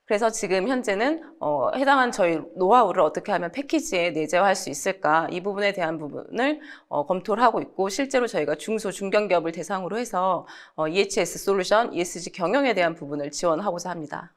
그래서 지금 현재는 어, 해당한 저희 노하우를 어떻게 하면 패키지에 내재화할 수 있을까 이 부분에 대한 부분을 어, 검토를 하고 있고 실제로 저희가 중소 중견기업을 대상으로 해서 어, EHS 솔루션, ESG 경영에 대한 부분을 지원하고자 합니다.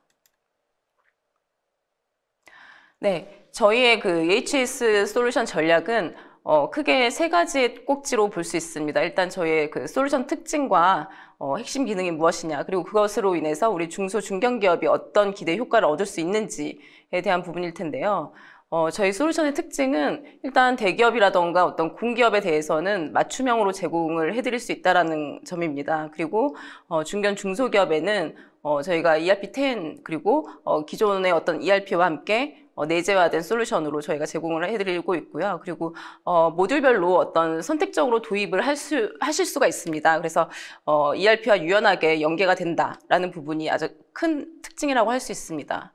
네, 저희의 그 EHS 솔루션 전략은 어, 크게 세 가지의 꼭지로 볼 수 있습니다. 일단 저희의 그 솔루션 특징과 어, 핵심 기능이 무엇이냐, 그리고 그것으로 인해서 우리 중소 중견 기업이 어떤 기대 효과를 얻을 수 있는지에 대한 부분일 텐데요. 어, 저희 솔루션의 특징은 일단 대기업이라던가 어떤 공기업에 대해서는 맞춤형으로 제공을 해드릴 수 있다라는 점입니다. 그리고 어, 중견 중소기업에는 어, 저희가 ERP 10 그리고 어, 기존의 어떤 ERP와 함께 어, 내재화된 솔루션으로 저희가 제공을 해드리고 있고요. 그리고 어, 모듈별로 어떤 선택적으로 도입을 할 수, 하실 수가 있습니다. 그래서 어, ERP와 유연하게 연계가 된다라는 부분이 아주 큰 특징이라고 할 수 있습니다.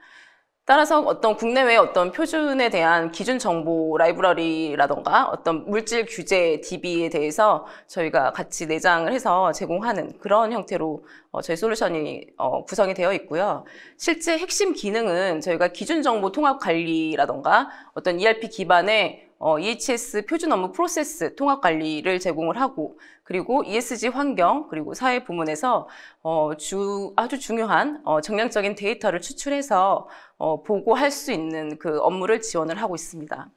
따라서 어떤 국내외 어떤 표준에 대한 기준 정보 라이브러리라던가 어떤 물질 규제 DB에 대해서 저희가 같이 내장을 해서 제공하는 그런 형태로 어, 저희 솔루션이 어, 구성이 되어 있고요. 실제 핵심 기능은 저희가 기준 정보 통합 관리라던가 어떤 ERP 기반의 어, EHS 표준 업무 프로세스 통합 관리를 제공을 하고 그리고 ESG 환경 그리고 사회 부문에서 어, 주, 아주 중요한 어, 정량적인 데이터를 추출해서 어, 보고할 수 있는 그 업무를 지원을 하고 있습니다.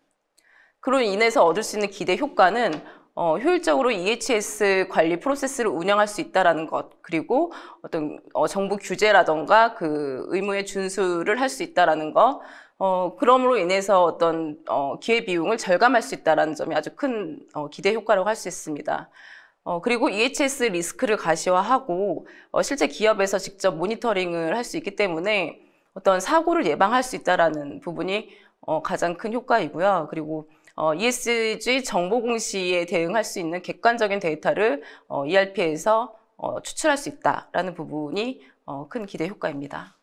그로 인해서 얻을 수 있는 기대 효과는 어, 효율적으로 EHS 관리 프로세스를 운영할 수 있다라는 것 그리고 어떤 어, 정부 규제라던가 그 의무의 준수를 할 수 있다라는 것 어, 그럼으로 인해서 어떤 어, 기회 비용을 절감할 수 있다는 점이 아주 큰 어, 기대 효과라고 할 수 있습니다. 어, 그리고 EHS 리스크를 가시화하고 어, 실제 기업에서 직접 모니터링을 할 수 있기 때문에 어떤 사고를 예방할 수 있다는 부분이 어, 가장 큰 효과이고요. 그리고 어, ESG 정보 공시에 대응할 수 있는 객관적인 데이터를 어, ERP에서 어, 추출할 수 있다라는 부분이 어, 큰 기대 효과입니다.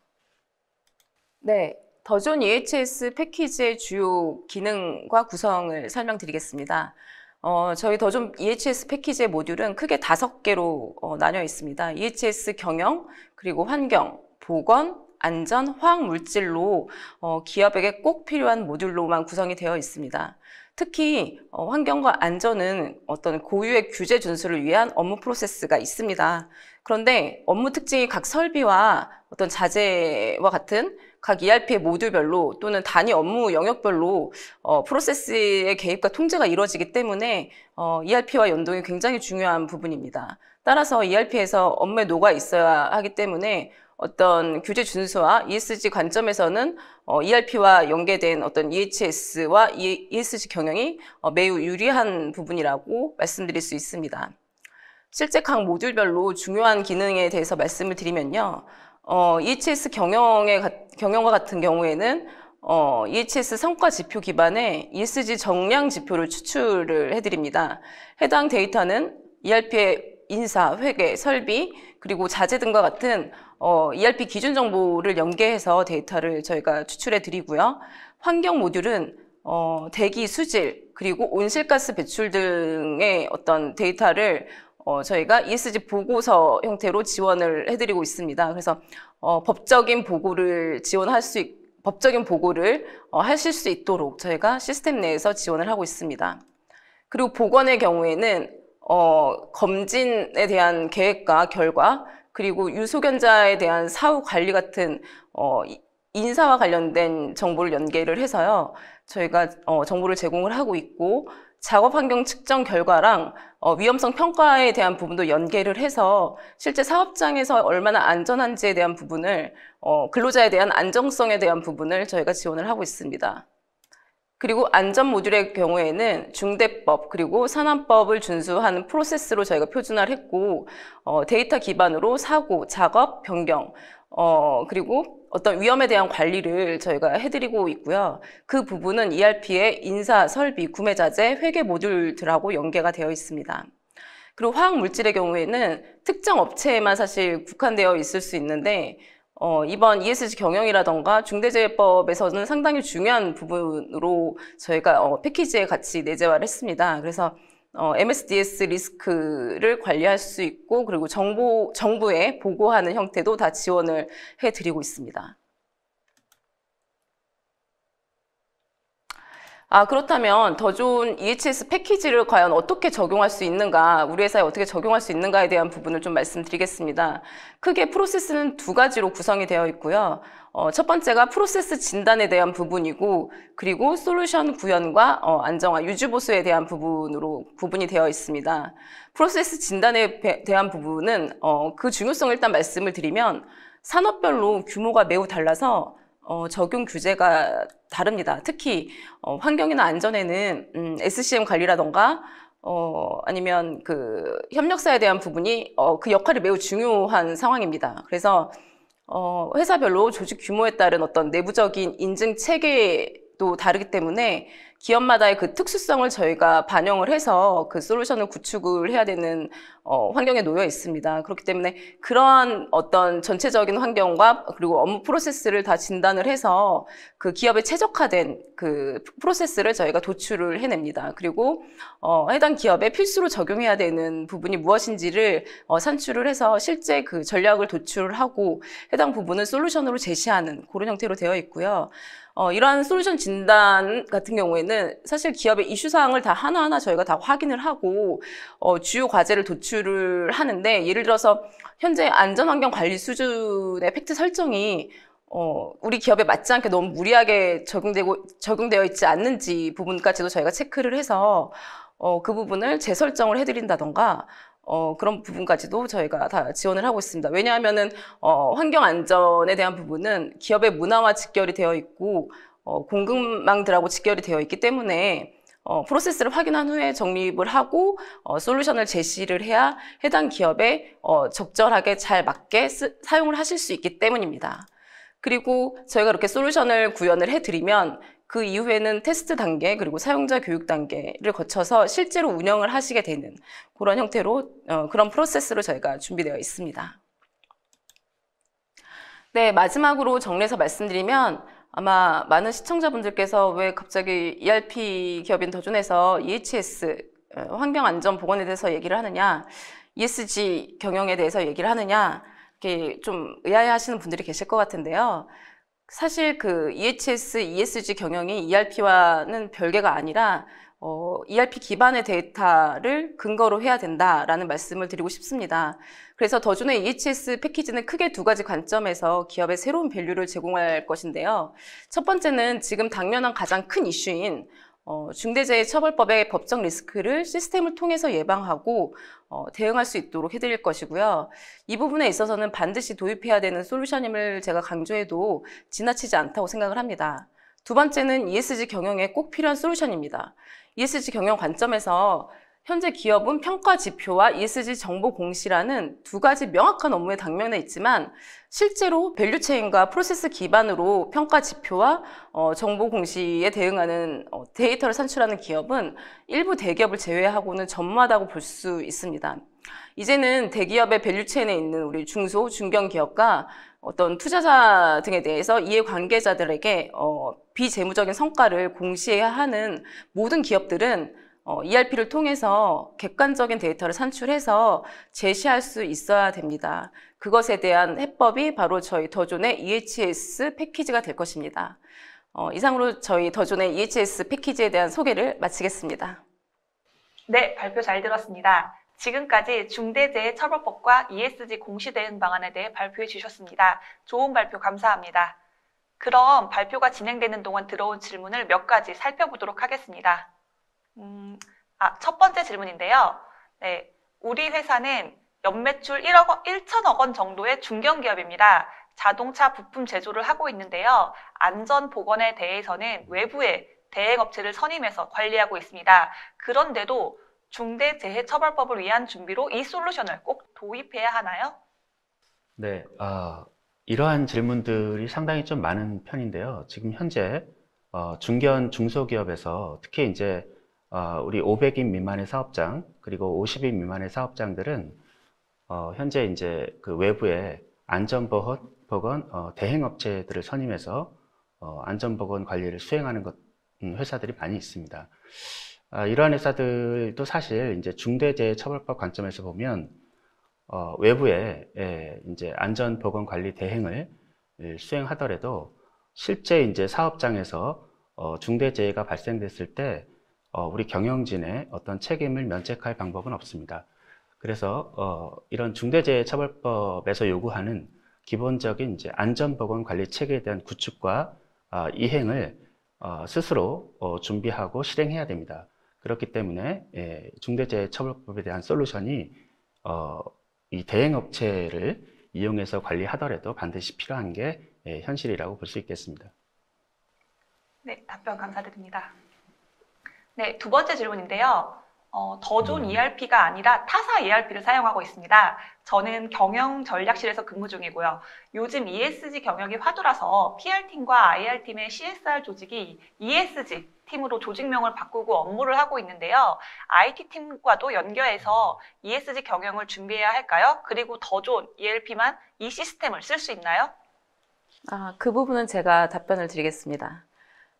네, 더존 EHS 패키지의 주요 기능과 구성을 설명드리겠습니다. 어, 저희 더존 EHS 패키지의 모듈은 크게 다섯 개로 어, 나뉘어 있습니다. EHS 경영, 그리고 환경, 보건, 안전, 화학 물질로 어, 기업에게 꼭 필요한 모듈로만 구성이 되어 있습니다. 특히 어, 환경과 안전은 어떤 고유의 규제 준수를 위한 업무 프로세스가 있습니다. 그런데 업무 특징이 각 설비와 어떤 자재와 같은 각 ERP의 모듈별로 또는 단위 업무 영역별로 어, 프로세스의 개입과 통제가 이루어지기 때문에 어, ERP와 연동이 굉장히 중요한 부분입니다. 따라서 ERP에서 업무에 녹아 있어야 하기 때문에 어떤 규제 준수와 ESG 관점에서는 어, ERP와 연계된 어떤 EHS와 ESG 경영이 어, 매우 유리한 부분이라고 말씀드릴 수 있습니다. 실제 각 모듈별로 중요한 기능에 대해서 말씀을 드리면요. 어, EHS 경영의 경영과 같은 경우에는 어, EHS 성과 지표 기반의 ESG 정량 지표를 추출을 해드립니다. 해당 데이터는 ERP의 인사, 회계, 설비, 그리고 자재 등과 같은 어, ERP 기준 정보를 연계해서 데이터를 저희가 추출해 드리고요. 환경 모듈은 어, 대기 수질, 그리고 온실가스 배출 등의 어떤 데이터를 어, 저희가 ESG 보고서 형태로 지원을 해드리고 있습니다. 그래서 어, 법적인 보고를 지원할 수 있, 법적인 보고를 어, 하실 수 있도록 저희가 시스템 내에서 지원을 하고 있습니다. 그리고 보건의 경우에는 어, 검진에 대한 계획과 결과 그리고 유소견자에 대한 사후 관리 같은 어, 인사와 관련된 정보를 연계를 해서요. 저희가 어, 정보를 제공을 하고 있고 작업 환경 측정 결과랑 어, 위험성 평가에 대한 부분도 연계를 해서 실제 사업장에서 얼마나 안전한지에 대한 부분을 어, 근로자에 대한 안정성에 대한 부분을 저희가 지원을 하고 있습니다. 그리고 안전 모듈의 경우에는 중대법 그리고 산안법을 준수하는 프로세스로 저희가 표준화를 했고 어, 데이터 기반으로 사고, 작업, 변경, 어, 그리고 어떤 위험에 대한 관리를 저희가 해드리고 있고요. 그 부분은 ERP의 인사, 설비, 구매자재, 회계 모듈들하고 연계가 되어 있습니다. 그리고 화학 물질의 경우에는 특정 업체에만 사실 국한되어 있을 수 있는데 어, 이번 ESG 경영이라던가 중대재해법에서는 상당히 중요한 부분으로 저희가 어, 패키지에 같이 내재화를 했습니다. 그래서 어, MSDS 리스크를 관리할 수 있고 그리고 정보, 정부에 보고하는 형태도 다 지원을 해드리고 있습니다. 아, 그렇다면 더 좋은 EHS 패키지를 과연 어떻게 적용할 수 있는가, 우리 회사에 어떻게 적용할 수 있는가에 대한 부분을 좀 말씀드리겠습니다. 크게 프로세스는 두 가지로 구성이 되어 있고요. 어, 첫 번째가 프로세스 진단에 대한 부분이고 그리고 솔루션 구현과 어, 안정화, 유지보수에 대한 부분으로 구분이 되어 있습니다. 프로세스 진단에 배, 대한 부분은 어, 그 중요성을 일단 말씀을 드리면 산업별로 규모가 매우 달라서 어, 적용 규제가 다릅니다. 특히 어, 환경이나 안전에는 음, SCM 관리라던가 어, 아니면 그 협력사에 대한 부분이 어, 그 역할이 매우 중요한 상황입니다. 그래서 어, 회사별로 조직 규모에 따른 어떤 내부적인 인증 체계도 다르기 때문에 기업마다의 그 특수성을 저희가 반영을 해서 그 솔루션을 구축을 해야 되는 어, 환경에 놓여 있습니다. 그렇기 때문에 그러한 어떤 전체적인 환경과 그리고 업무 프로세스를 다 진단을 해서 그 기업에 최적화된 그 프로세스를 저희가 도출을 해냅니다. 그리고 어, 해당 기업에 필수로 적용해야 되는 부분이 무엇인지를 어, 산출을 해서 실제 그 전략을 도출하고 해당 부분을 솔루션으로 제시하는 그런 형태로 되어 있고요. 어, 이러한 솔루션 진단 같은 경우에는 사실 기업의 이슈 사항을 다 하나하나 저희가 다 확인을 하고 어, 주요 과제를 도출을 하는데 예를 들어서 현재 안전환경 관리 수준의 팩트 설정이 어, 우리 기업에 맞지 않게 너무 무리하게 적용되고, 적용되어 있지 않는지 부분까지도 저희가 체크를 해서, 어, 그 부분을 재설정을 해드린다던가, 어, 그런 부분까지도 저희가 다 지원을 하고 있습니다. 왜냐하면은 어, 환경 안전에 대한 부분은 기업의 문화와 직결이 되어 있고 어, 공급망들하고 직결이 되어 있기 때문에 어, 프로세스를 확인한 후에 정립을 하고 어, 솔루션을 제시를 해야 해당 기업에 어, 적절하게 잘 맞게 쓰, 사용을 하실 수 있기 때문입니다. 그리고 저희가 이렇게 솔루션을 구현을 해드리면 그 이후에는 테스트 단계 그리고 사용자 교육 단계를 거쳐서 실제로 운영을 하시게 되는 그런 형태로 어, 그런 프로세스로 저희가 준비되어 있습니다. 네, 마지막으로 정리해서 말씀드리면 아마 많은 시청자분들께서 왜 갑자기 ERP 기업인 더존에서 EHS 어, 환경안전보건에 대해서 얘기를 하느냐 ESG 경영에 대해서 얘기를 하느냐 이렇게 좀 의아해하시는 분들이 계실 것 같은데요. 사실 그 EHS, ESG 경영이 ERP와는 별개가 아니라 어, ERP 기반의 데이터를 근거로 해야 된다라는 말씀을 드리고 싶습니다. 그래서 더준의 EHS 패키지는 크게 두 가지 관점에서 기업의 새로운 밸류를 제공할 것인데요. 첫 번째는 지금 당면한 가장 큰 이슈인 어, 중대재해처벌법의 법적 리스크를 시스템을 통해서 예방하고 어, 대응할 수 있도록 해드릴 것이고요. 이 부분에 있어서는 반드시 도입해야 되는 솔루션임을 제가 강조해도 지나치지 않다고 생각을 합니다. 두 번째는 ESG 경영에 꼭 필요한 솔루션입니다. ESG 경영 관점에서 현재 기업은 평가 지표와 ESG 정보 공시라는 두 가지 명확한 업무의 당면해 있지만 실제로 밸류체인과 프로세스 기반으로 평가 지표와 어, 정보 공시에 대응하는 어, 데이터를 산출하는 기업은 일부 대기업을 제외하고는 전무하다고 볼 수 있습니다. 이제는 대기업의 밸류체인에 있는 우리 중소, 중견기업과 어떤 투자자 등에 대해서 이해관계자들에게 어, 비재무적인 성과를 공시해야 하는 모든 기업들은 어, ERP를 통해서 객관적인 데이터를 산출해서 제시할 수 있어야 됩니다. 그것에 대한 해법이 바로 저희 더존의 EHS 패키지가 될 것입니다. 어, 이상으로 저희 더존의 EHS 패키지에 대한 소개를 마치겠습니다. 네, 발표 잘 들었습니다. 지금까지 중대재해처벌법과 ESG 공시대응 방안에 대해 발표해 주셨습니다. 좋은 발표 감사합니다. 그럼 발표가 진행되는 동안 들어온 질문을 몇 가지 살펴보도록 하겠습니다. 음, 아, 첫 번째 질문인데요. 네, 우리 회사는 연매출 1억 원, 1천억 원 정도의 중견기업입니다. 자동차 부품 제조를 하고 있는데요. 안전 보건에 대해서는 외부의 대행업체를 선임해서 관리하고 있습니다. 그런데도 중대재해처벌법을 위한 준비로 이 솔루션을 꼭 도입해야 하나요? 네, 어, 이러한 질문들이 상당히 좀 많은 편인데요. 지금 현재 어, 중견 중소기업에서 특히 이제 어, 우리 500인 미만의 사업장 그리고 50인 미만의 사업장들은 어, 현재 이제 그 외부에 안전보건 어, 대행업체들을 선임해서 안전보건 관리를 수행하는 것 음, 회사들이 많이 있습니다. 아, 이러한 회사들도 사실 이제 중대재해처벌법 관점에서 보면 외부에 예, 이제 안전보건관리 대행을 예, 수행하더라도 실제 이제 사업장에서 중대재해가 발생됐을 때 어, 우리 경영진의 어떤 책임을 면책할 방법은 없습니다. 그래서 어, 이런 중대재해처벌법에서 요구하는 기본적인 이제 안전보건관리 체계에 대한 구축과 아, 이행을 어, 스스로 준비하고 실행해야 됩니다. 그렇기 때문에 예, 중대재해처벌법에 대한 솔루션이 이 대행업체를 이용해서 관리하더라도 반드시 필요한 게 예, 현실이라고 볼 수 있겠습니다. 네, 답변 감사드립니다. 네, 두 번째 질문인데요. 어, 더 좋은 음. ERP가 아니라 타사 ERP를 사용하고 있습니다. 저는 경영 전략실에서 근무 중이고요. 요즘 ESG 경영이 화두라서 PR팀과 IR팀의 CSR 조직이 ESG 팀으로 조직명을 바꾸고 업무를 하고 있는데요. IT팀과도 연결해서 ESG 경영을 준비해야 할까요? 그리고 더 좋은 ERP만 이 시스템을 쓸 수 있나요? 아, 그 부분은 제가 답변을 드리겠습니다.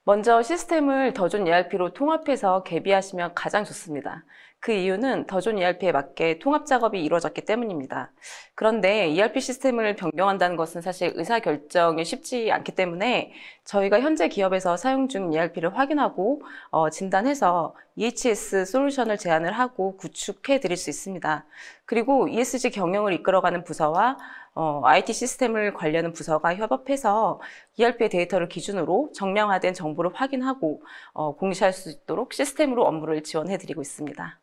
먼저 시스템을 더존 ERP로 통합해서 개비하시면 가장 좋습니다. 그 이유는 더존 ERP에 맞게 통합 작업이 이루어졌기 때문입니다. 그런데 ERP 시스템을 변경한다는 것은 사실 의사결정이 쉽지 않기 때문에 저희가 현재 기업에서 사용 중 ERP를 확인하고 어, 진단해서 EHS 솔루션을 제안을 하고 구축해 드릴 수 있습니다. 그리고 ESG 경영을 이끌어가는 부서와 어, IT 시스템을 관리하는 부서가 협업해서 ERP의 데이터를 기준으로 정량화된 정보를 확인하고 어, 공시할 수 있도록 시스템으로 업무를 지원해드리고 있습니다.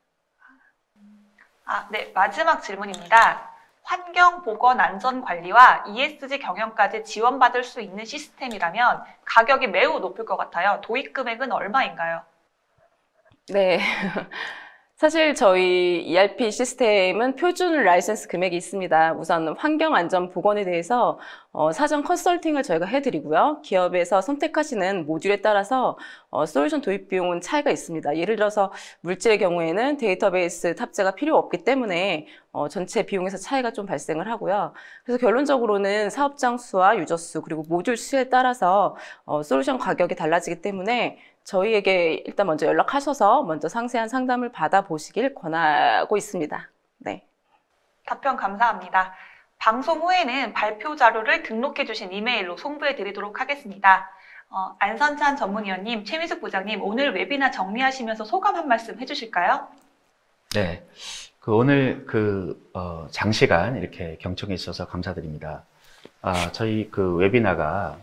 아, 네, 마지막 질문입니다. 환경 보건 안전 관리와 ESG 경영까지 지원받을 수 있는 시스템이라면 가격이 매우 높을 것 같아요. 도입 금액은 얼마인가요? 네. 사실 저희 ERP 시스템은 표준 라이센스 금액이 있습니다. 우선 환경 안전 보건에 대해서 어, 사전 컨설팅을 저희가 해드리고요. 기업에서 선택하시는 모듈에 따라서 어, 솔루션 도입 비용은 차이가 있습니다. 예를 들어서 물질의 경우에는 데이터베이스 탑재가 필요 없기 때문에 어, 전체 비용에서 차이가 좀 발생을 하고요. 그래서 결론적으로는 사업장 수와 유저 수 그리고 모듈 수에 따라서 어, 솔루션 가격이 달라지기 때문에 저희에게 일단 먼저 연락하셔서 먼저 상세한 상담을 받아보시길 권하고 있습니다. 네. 답변 감사합니다. 방송 후에는 발표 자료를 등록해 주신 이메일로 송부해 드리도록 하겠습니다. 어, 안선찬 전문위원님, 최민숙 부장님 오늘 웨비나 정리하시면서 소감 한 말씀 해주실까요? 네, 그 오늘 그 어, 장시간 이렇게 경청해 주셔서 감사드립니다. 아, 저희 그 웨비나가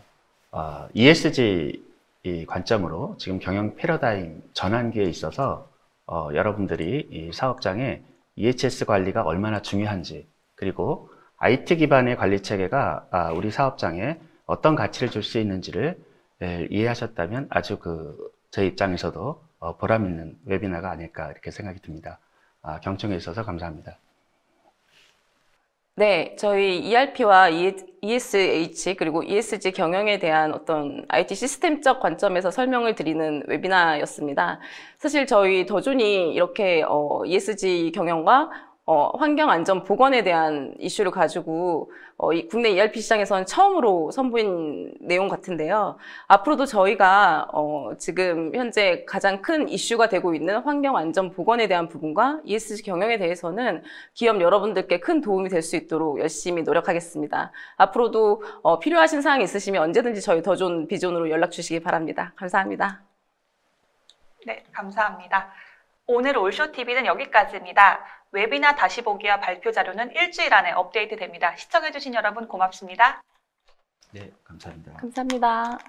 아, ESG 이 관점으로 지금 경영 패러다임 전환기에 있어서 어, 여러분들이 이 사업장에 EHS 관리가 얼마나 중요한지 그리고 IT 기반의 관리 체계가 아, 우리 사업장에 어떤 가치를 줄 수 있는지를 예, 이해하셨다면 아주 그 제 입장에서도 어, 보람 있는 웨비나가 아닐까 이렇게 생각이 듭니다. 아, 경청해 주셔서 감사합니다. 네, 저희 ERP와 ESH e 그리고 ESG 경영에 대한 어떤 IT 시스템적 관점에서 설명을 드리는 웨비나였습니다. 사실 저희 더준이 이렇게 어, ESG 경영과 어, 환경 안전 보건에 대한 이슈를 가지고 어, 이 국내 ERP 시장에서는 처음으로 선보인 내용 같은데요. 앞으로도 저희가 어, 지금 현재 가장 큰 이슈가 되고 있는 환경 안전 보건에 대한 부분과 ESG 경영에 대해서는 기업 여러분들께 큰 도움이 될 수 있도록 열심히 노력하겠습니다. 앞으로도 어, 필요하신 사항 있으시면 언제든지 저희 더존 비존으로 연락 주시기 바랍니다. 감사합니다. 네, 감사합니다. 오늘 올쇼TV는 여기까지입니다. 웹이나 다시 보기와 발표 자료는 일주일 안에 업데이트됩니다. 시청해주신 여러분 고맙습니다. 네, 감사합니다. 감사합니다.